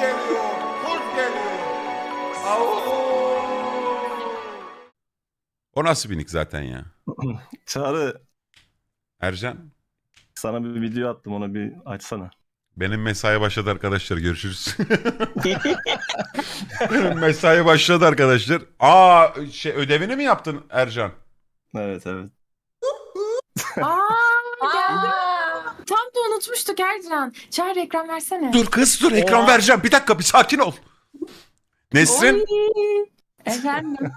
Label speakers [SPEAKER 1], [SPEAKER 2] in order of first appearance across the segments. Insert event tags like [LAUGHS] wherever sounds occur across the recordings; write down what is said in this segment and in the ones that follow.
[SPEAKER 1] geliyor, kurt geliyor. Avuuu. O nasıl binik zaten ya? [CLEARS THROAT] Çağrı Ercan
[SPEAKER 2] sana bir video attım ona bir açsana.
[SPEAKER 1] benim mesai başladı arkadaşlar görüşürüz. benim [LAUGHS] [LAUGHS] mesai başladı arkadaşlar. Aa şey ödevini mi yaptın Ercan? Evet evet. Aa,
[SPEAKER 2] geldi. Tam unutmuştuk Ercan. Çağır ekran versene. Dur kız dur ekran Oha.
[SPEAKER 1] vereceğim. Bir dakika bir sakin ol. Nesrin. Efendim.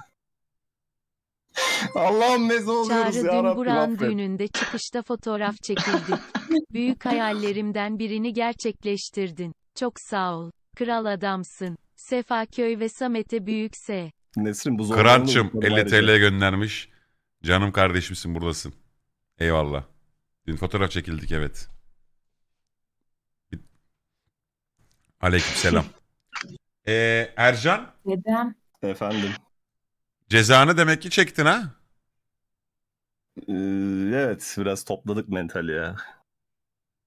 [SPEAKER 2] [LAUGHS] Allah'ım ne zor oluyoruz Çağrı ya dün Buran düğününde
[SPEAKER 1] çıkışta fotoğraf çekildi. [LAUGHS] Büyük hayallerimden birini gerçekleştirdin. Çok sağ ol. Kral adamsın. Sefa Köy ve Samet'e büyük S. Nesrin bu zorlandı. Kıranç'ım 50 TL göndermiş. Canım kardeşimsin buradasın. Eyvallah. Dün fotoğraf çekildik evet. Aleykümselam. ee, Ercan Neden? Efendim. cezanı demek ki çektin ha.
[SPEAKER 2] Ee, evet biraz topladık mentali ya.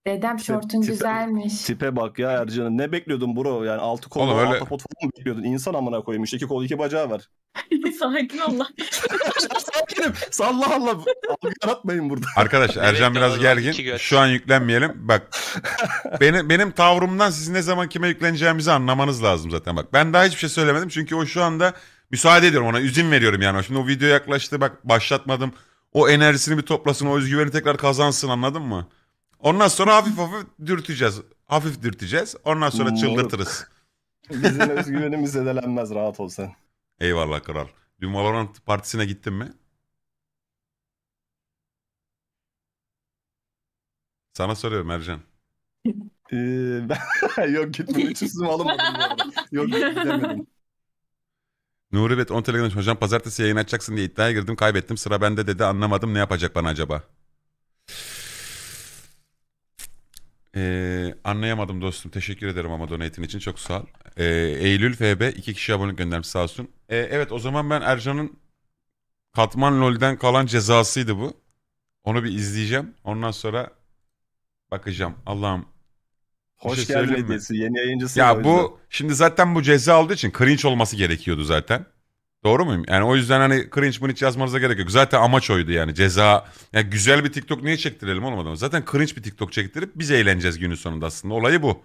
[SPEAKER 1] Dedem şortun tipe- güzelmiş.
[SPEAKER 2] Tipe bak ya Ercan'ın. Ne bekliyordun bro? Yani altı kol altı pot falan mı bekliyordun? İnsan amına koymuş. İki kol, iki bacağı var.
[SPEAKER 1] [LAUGHS] Sakin ol lan. [LAUGHS]
[SPEAKER 2] sakinim. Salla Allah. Algı yaratmayın burada.
[SPEAKER 1] Arkadaş, Ercan Evet, biraz gergin. Şu an yüklenmeyelim. Bak benim, benim tavrımdan siz ne zaman kime yükleneceğimizi anlamanız lazım zaten. Bak ben daha hiçbir şey söylemedim. Çünkü o şu anda müsaade ediyorum ona. üzüm veriyorum yani. Şimdi o video yaklaştı. Bak başlatmadım. O enerjisini bir toplasın. O özgüveni tekrar kazansın anladın mı? Ondan sonra hafif hafif dürteceğiz. Hafif dürteceğiz. Ondan sonra Moruk. çıldırtırız. Bizim
[SPEAKER 2] özgüvenimiz zedelenmez rahat ol
[SPEAKER 1] sen. Eyvallah kral. Dün Valorant partisine gittin mi? Sana soruyorum Ercan. Ee, [LAUGHS] Yok gitmedim. Hiç üstüme alınmadım bu
[SPEAKER 2] arada. Yok gidemedim.
[SPEAKER 1] Nuri Bet 10 Telegram hocam pazartesi yayın açacaksın diye iddiaya girdim kaybettim sıra bende dedi anlamadım ne yapacak bana acaba? Ee, anlayamadım dostum teşekkür ederim ama donate'in için çok sağ ol. Ee, Eylül FB iki kişi abone göndermiş sağ olsun. Ee, evet o zaman ben Ercan'ın Katman LoL'den kalan cezasıydı bu. Onu bir izleyeceğim ondan sonra Bakacağım. Allah'ım. Hoş şey geldin hediyesi.
[SPEAKER 2] Yeni yayıncısı. Ya bu
[SPEAKER 1] şimdi zaten bu ceza aldığı için cringe olması gerekiyordu zaten. Doğru muyum? Yani o yüzden hani cringe bunu hiç yazmanıza gerek yok. Zaten amaç oydu yani ceza. Yani güzel bir TikTok niye çektirelim olmadı mı? Zaten cringe bir TikTok çektirip biz eğleneceğiz günün sonunda aslında. Olayı bu.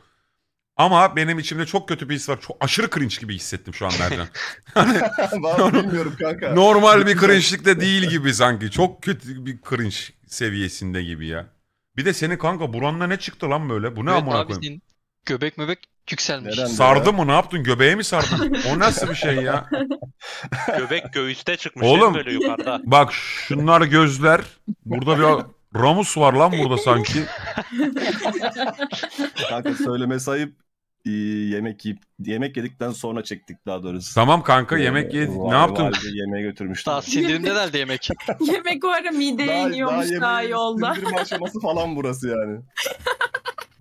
[SPEAKER 1] Ama benim içimde çok kötü bir his var. Çok aşırı cringe gibi hissettim şu an Mercan. [LAUGHS] Hani bilmiyorum
[SPEAKER 2] kanka. Normal bir cringe'lik de değil
[SPEAKER 1] gibi sanki. Çok kötü bir cringe seviyesinde gibi ya. Bir de senin kanka buranda ne çıktı lan böyle? Bu ne Evet amına abi koyayım?
[SPEAKER 2] göbek möbek yükselmiş. Neren? Sardı
[SPEAKER 1] mı ne yaptın? Göbeğe mi sardın? o nasıl bir şey ya?
[SPEAKER 2] [LAUGHS] Göbek göğüste çıkmış Oğlum. böyle yukarıda.
[SPEAKER 1] Bak şunlar gözler. Burada bir Ramus var lan burada sanki.
[SPEAKER 2] Kanka söylemesi ayıp. Ee, yemek yiyip yemek yedikten sonra çektik daha doğrusu. Tamam kanka ee, yemek yedik. ne yaptın? Yemeğe götürmüştüm. Daha sindirimde nerede yemek? [LAUGHS] yemek var ya mideye daha, iniyormuş daha, daha yolda. Sindirim aşaması falan burası yani.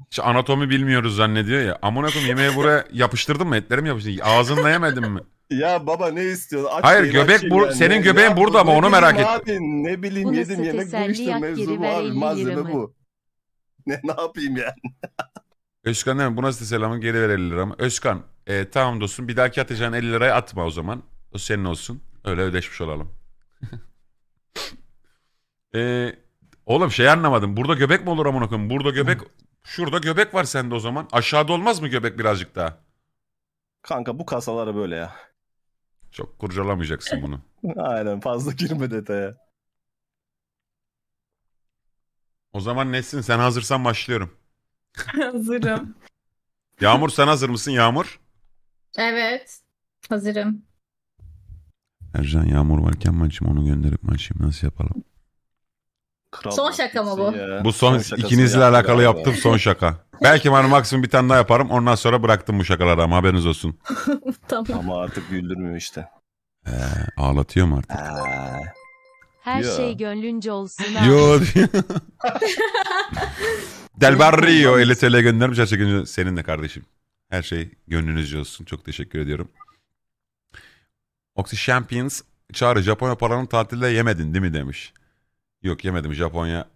[SPEAKER 1] Hiç [LAUGHS] anatomi bilmiyoruz zannediyor ya. Amına koyayım yemeğe buraya yapıştırdın mı? Etlerim yapıştırdı. Ağzınla yemedin mi? Ya baba ne istiyorsun? Aç Hayır göbek bur yani. senin göbeğin ya, burada mı onu merak et. Abi ne bileyim yedim yemek bu işte mevzu bu abi malzeme
[SPEAKER 2] bu. [LAUGHS] Ne, ne yapayım yani?
[SPEAKER 1] Özkan değil mi? Buna size selamı geri ver 50 liramı. Özkan e, tamam dostum bir dahaki atacağın 50 liraya atma o zaman. O senin olsun. Öyle ödeşmiş olalım. [LAUGHS] e, oğlum şey anlamadım. Burada göbek mi olur amına koyayım? Burada göbek şurada göbek var sende o zaman. Aşağıda olmaz mı göbek birazcık daha? Kanka bu kasaları böyle ya. Çok kurcalamayacaksın bunu.
[SPEAKER 2] [LAUGHS] Aynen fazla girme detaya.
[SPEAKER 1] O zaman Nesin sen hazırsan başlıyorum.
[SPEAKER 2] [LAUGHS] Hazırım.
[SPEAKER 1] Yağmur sen hazır mısın Yağmur?
[SPEAKER 2] Evet. Hazırım.
[SPEAKER 1] Ercan Yağmur varken maçım onu gönderip maçım nasıl yapalım? Kral Son şaka mı bu? Ya. Bu son, son ikinizle alakalı yaptım son şaka. Belki ben maksimum bir tane daha yaparım. Ondan sonra bıraktım bu şakaları ama haberiniz olsun. [LAUGHS] tamam. Ama artık güldürmüyor işte. Ee, ağlatıyor mu artık? Her ya. şey gönlünce olsun. Yok. [LAUGHS]
[SPEAKER 2] Del Barrio
[SPEAKER 1] LSL'ye göndermiş. Her şey seninle kardeşim. Her şey gönlünüzce olsun. Çok teşekkür ediyorum. Oxy Champions çağrı Japonya paranın tatilde yemedin değil mi demiş. Yok yemedim Japonya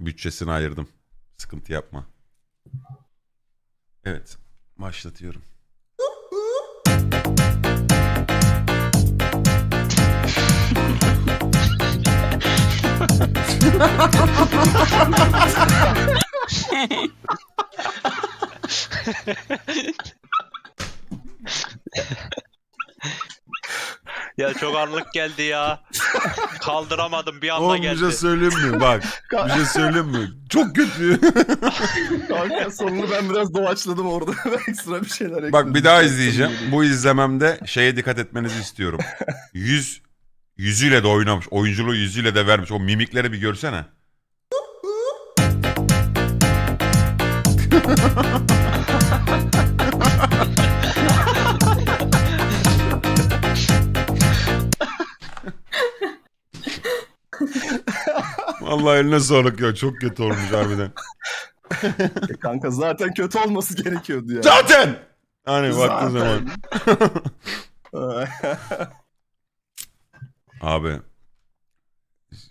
[SPEAKER 1] bütçesini ayırdım. Sıkıntı yapma. Evet başlatıyorum.
[SPEAKER 2] [LAUGHS] [LAUGHS] ya çok ağırlık geldi ya. Kaldıramadım bir anda
[SPEAKER 1] Oğlum, geldi. Bir şey söyleyeyim mi? Bak bir şey söyleyeyim mi? Çok kötü. [LAUGHS]
[SPEAKER 2] Kanka sonunu ben biraz doğaçladım orada. [LAUGHS] Ekstra bir şeyler ekledim. Bak bir daha izleyeceğim.
[SPEAKER 1] Bu izlememde şeye dikkat etmenizi istiyorum. Yüz yüzüyle de oynamış. Oyunculuğu yüzüyle de vermiş. O mimikleri bir görsene. Vallahi eline sağlık ya. Çok kötü olmuş harbiden.
[SPEAKER 2] E kanka zaten kötü olması gerekiyordu ya. Zaten! Hani baktığın zaman.
[SPEAKER 1] [LAUGHS] Abi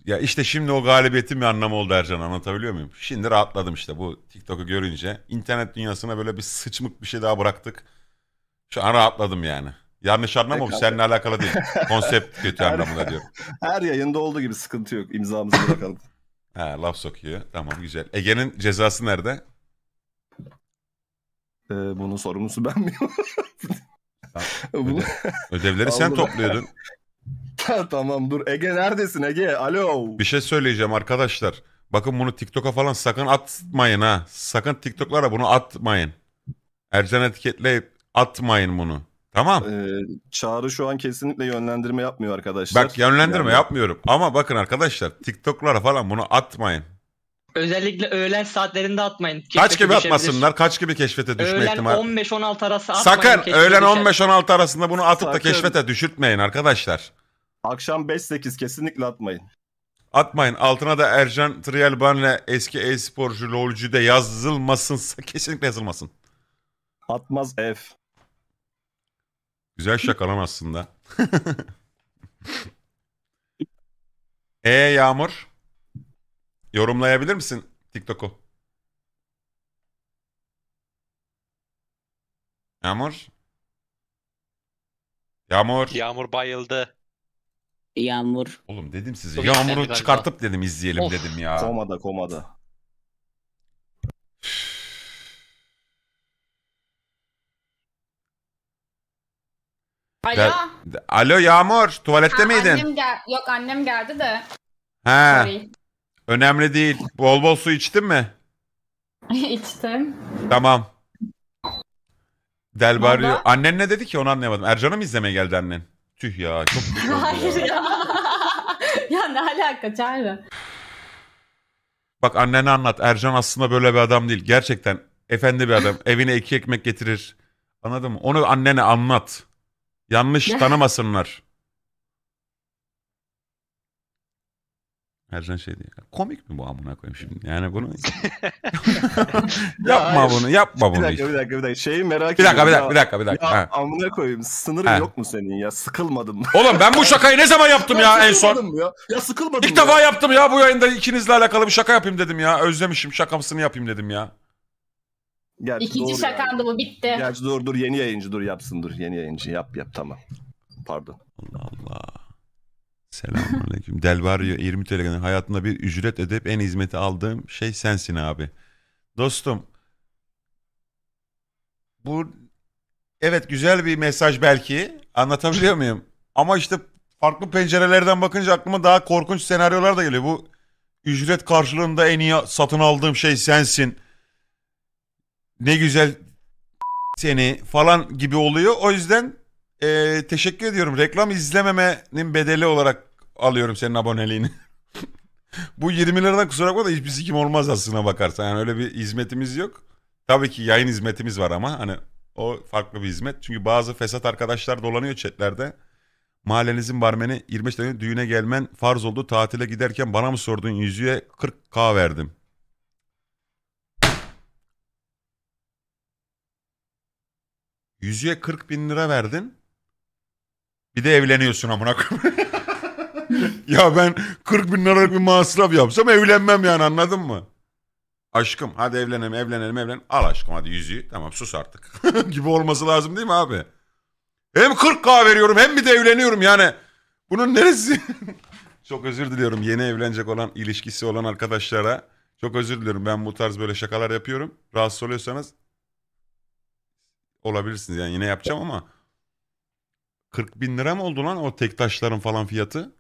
[SPEAKER 1] ya işte şimdi o galibiyetin bir anlamı oldu Ercan anlatabiliyor muyum? Şimdi rahatladım işte bu TikTok'u görünce. internet dünyasına böyle bir sıçmık bir şey daha bıraktık. Şu an rahatladım yani. Yanlış anlama bu seninle alakalı değil. Konsept kötü anlamına diyorum. Her yayında olduğu gibi sıkıntı yok. İmzamızı bırakalım. [LAUGHS] ha, laf sokuyor. Tamam güzel. Ege'nin cezası nerede? Ee, bunun sorumlusu ben miyim? Tamam. [LAUGHS] Ödevleri sen topluyordun.
[SPEAKER 2] [LAUGHS] tamam dur Ege neredesin Ege? Alo.
[SPEAKER 1] Bir şey söyleyeceğim arkadaşlar. Bakın bunu TikTok'a falan sakın atmayın ha. Sakın TikTok'lara bunu atmayın. Ercan etiketleyip atmayın bunu. Tamam. Ee, çağrı şu an kesinlikle yönlendirme yapmıyor arkadaşlar. Bak yönlendirme yani... yapmıyorum. Ama bakın arkadaşlar TikTok'lara falan bunu atmayın.
[SPEAKER 2] Özellikle öğlen saatlerinde atmayın. Keşfete kaç gibi düşebilir. atmasınlar?
[SPEAKER 1] Kaç gibi keşfete düşme öğlen ihtimali?
[SPEAKER 2] Öğlen 15-16 arası atmayın. Sakın öğlen 15-16
[SPEAKER 1] arasında bunu atıp Sakın. da keşfete düşürtmeyin arkadaşlar. Akşam 5-8 kesinlikle atmayın. Atmayın. Altına da Ercan Trielban'la eski e-sporcu LoL'cü de yazılmasınsa [LAUGHS] kesinlikle yazılmasın.
[SPEAKER 2] Atmaz F.
[SPEAKER 1] Güzel şaka lan aslında. [LAUGHS] e Yağmur? Yorumlayabilir misin TikTok'u? Yağmur? Yağmur? Yağmur bayıldı. Yağmur. Oğlum dedim size Çok yağmuru çıkartıp dedim
[SPEAKER 2] izleyelim Of. dedim ya. Komada komada. Alo.
[SPEAKER 1] Ben- Alo Yağmur tuvalette Ha, miydin? Annem
[SPEAKER 2] gel Yok annem geldi de.
[SPEAKER 1] He Sorry. önemli değil. Bol bol su içtin mi?
[SPEAKER 2] [LAUGHS] İçtim.
[SPEAKER 1] Tamam. Delba Ne Annen ne dedi ki onu anlayamadım. Ercan'ı mı izlemeye geldi annen? Tüh ya çok Hayır ya. ya.
[SPEAKER 2] [LAUGHS] ya ne alaka Çağrı?
[SPEAKER 1] Bak annene anlat. Ercan aslında böyle bir adam değil. Gerçekten efendi bir adam. Evine iki ekmek getirir. Anladın mı? Onu annene anlat. Yanlış [LAUGHS] tanımasınlar. Ercan şey diyor. Komik mi bu amına koyayım şimdi? Yani bunu [LAUGHS] [LAUGHS] yapma ya bunu, yapma bunu. Bir dakika,
[SPEAKER 2] bir dakika, bir dakika. Şeyi merak bir dakika, Bir dakika, bir dakika, bir dakika. Ya, amına koyayım. Sınırın ha. yok
[SPEAKER 1] mu senin ya? Sıkılmadım. [LAUGHS] Oğlum ben bu şakayı ne zaman yaptım ya en son?
[SPEAKER 2] Ya. ya sıkılmadım. İlk ya. defa
[SPEAKER 1] yaptım ya bu yayında ikinizle alakalı bir şaka yapayım dedim ya. Özlemişim şakamsını yapayım dedim ya. Gerçi İkinci
[SPEAKER 2] şakandı bu bitti. Gerçi
[SPEAKER 1] dur dur yeni yayıncı dur yapsın dur. Yeni yayıncı yap yap tamam. Pardon. Allah Allah. Selamünaleyküm. Delvario 20 TL'den hayatımda bir ücret ödeyip en hizmeti aldığım şey sensin abi. Dostum bu evet güzel bir mesaj belki anlatabiliyor muyum? Ama işte farklı pencerelerden bakınca aklıma daha korkunç senaryolar da geliyor. Bu ücret karşılığında en iyi satın aldığım şey sensin. Ne güzel [LAUGHS] seni falan gibi oluyor. O yüzden e, teşekkür ediyorum. Reklam izlememenin bedeli olarak alıyorum senin aboneliğini. [LAUGHS] Bu 20 liradan kusura bakma da hiçbir sikim olmaz aslına bakarsan. Yani öyle bir hizmetimiz yok. Tabii ki yayın hizmetimiz var ama hani o farklı bir hizmet. Çünkü bazı fesat arkadaşlar dolanıyor chatlerde. Mahallenizin barmeni 25 tane düğüne gelmen farz oldu. Tatile giderken bana mı sordun yüzüğe 40k verdim. Yüzüğe 40 bin lira verdin. Bir de evleniyorsun amına [LAUGHS] ya ben 40 bin liralık bir masraf yapsam evlenmem yani anladın mı? Aşkım hadi evlenelim evlenelim evlen. Al aşkım hadi yüzüğü tamam sus artık [LAUGHS] gibi olması lazım değil mi abi? Hem 40k veriyorum hem bir de evleniyorum yani. Bunun neresi? [LAUGHS] çok özür diliyorum yeni evlenecek olan ilişkisi olan arkadaşlara. Çok özür diliyorum ben bu tarz böyle şakalar yapıyorum. Rahatsız oluyorsanız olabilirsiniz yani yine yapacağım ama 40 bin lira mı oldu lan o tek taşların falan fiyatı?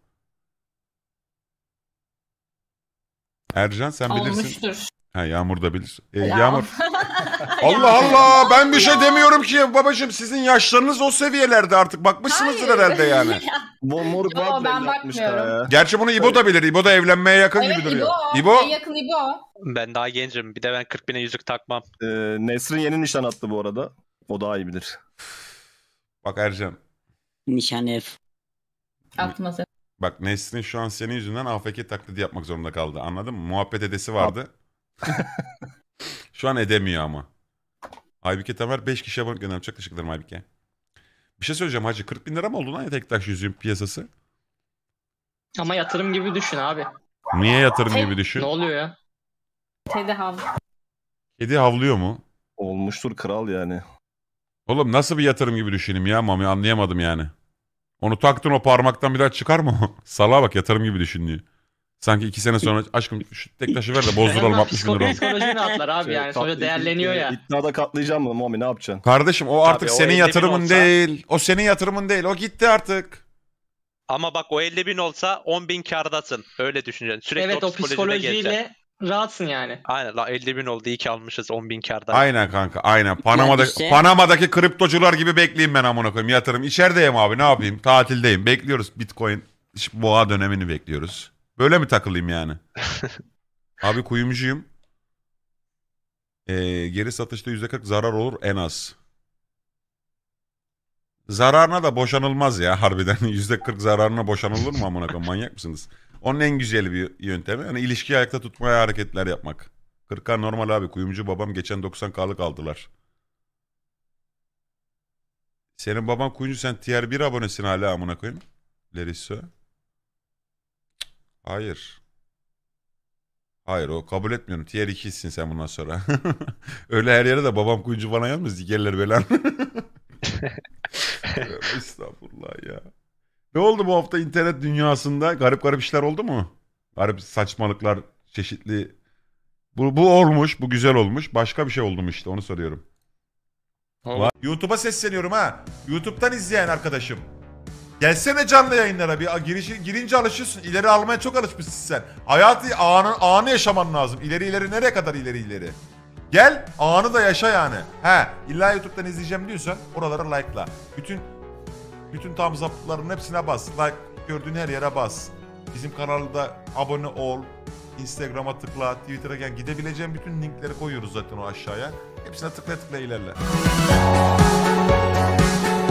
[SPEAKER 1] Ercan sen bilirsin. Olmuştur. Ha Yağmur da bilir. Ee, Ya. Yağmur. [LAUGHS] Allah Allah ben bir şey demiyorum ki babacığım sizin yaşlarınız o seviyelerde artık bakmışsınızdır Hayır. herhalde yani. [LAUGHS] Mor Yo, ben bakmıyorum. ya. Gerçi bunu İbo da bilir. İbo da evlenmeye yakın gibi evet İbo. duruyor. o. İbo En
[SPEAKER 2] yakın İbo. Ben daha gencim. Bir de ben 40 bine yüzük takmam. Ee, Nesrin
[SPEAKER 1] yeni nişan attı bu arada. O daha iyi bilir. bak Ercan Nişane Atması. Bak Nesrin şu an senin yüzünden AFK taklidi yapmak zorunda kaldı. Anladın mı? Muhabbet edesi vardı. [LAUGHS] şu an edemiyor ama. Aybike Tamer 5 kişi abone göndermiş. Çok teşekkür ederim Aybike. Bir şey söyleyeceğim Hacı. 40 bin lira mı oldu lan etek taş yüzüğün piyasası?
[SPEAKER 2] Ama yatırım gibi düşün abi.
[SPEAKER 1] Niye yatırım gibi düşün? Ne
[SPEAKER 2] oluyor ya? Kedi havlıyor.
[SPEAKER 1] Kedi havlıyor mu? Olmuştur kral yani. Oğlum nasıl bir yatırım gibi düşüneyim ya Mami anlayamadım yani. Onu taktın o parmaktan bir daha çıkar mı o? [LAUGHS] Salağa bak yatırım gibi düşünüyor. Sanki iki sene sonra aşkım şu tek taşı ver de bozduralım 60 bin lira. olsun.
[SPEAKER 2] Psikolojini atlar abi yani. sonra değerleniyor ya. İddiada katlayacağım mı Mami ne yapacaksın? Kardeşim
[SPEAKER 1] o artık Tabii, senin 50 yatırımın olsa- değil. O senin yatırımın değil. O gitti artık. Ama bak o
[SPEAKER 2] 50 bin olsa 10 bin kardasın. Öyle düşüneceksin. Sürekli evet o psikolojide psikolojiyle rahatsın yani. Aynen la 50 bin oldu iyi ki almışız 10 bin kardan. Aynen
[SPEAKER 1] kanka aynen. Panama'da, işte. Panama'daki kriptocular gibi bekleyeyim ben amına koyayım yatırım. İçerideyim abi ne yapayım tatildeyim bekliyoruz bitcoin boğa dönemini bekliyoruz. Böyle mi takılayım yani? [LAUGHS] abi kuyumcuyum. Ee, geri satışta %40 zarar olur en az. Zararına da boşanılmaz ya harbiden. %40 [LAUGHS] zararına boşanılır mı amına koyayım manyak mısınız? Onun en güzeli bir yöntemi. Yani ilişkiyi ayakta tutmaya hareketler yapmak. 40 normal abi. Kuyumcu babam geçen 90K'lık aldılar. Senin baban kuyumcu sen TR 1 abonesin hala amına koyayım. Lerisso. Hayır. Hayır o kabul etmiyorum. Tier 2'sin sen bundan sonra. [LAUGHS] Öyle her yere de babam kuyumcu bana yazmaz. Dikerler belan. [LAUGHS] Estağfurullah ya. Ne oldu bu hafta internet dünyasında? Garip garip işler oldu mu? Garip saçmalıklar, çeşitli... Bu, bu olmuş, bu güzel olmuş. Başka bir şey oldu mu işte onu soruyorum. Var. YouTube'a sesleniyorum ha. YouTube'dan izleyen arkadaşım. Gelsene canlı yayınlara bir girişi, girince alışıyorsun. İleri almaya çok alışmışsın sen. Hayatı anı, anı yaşaman lazım. İleri ileri nereye kadar ileri ileri? Gel anı da yaşa yani. He illa YouTube'dan izleyeceğim diyorsan oralara like'la. Bütün bütün tam zaptların hepsine bas. Like gördüğün her yere bas. Bizim kanalda abone ol. Instagram'a tıkla, Twitter'a gel. Gidebileceğin bütün linkleri koyuyoruz zaten o aşağıya. Hepsine tıkla tıkla ilerle.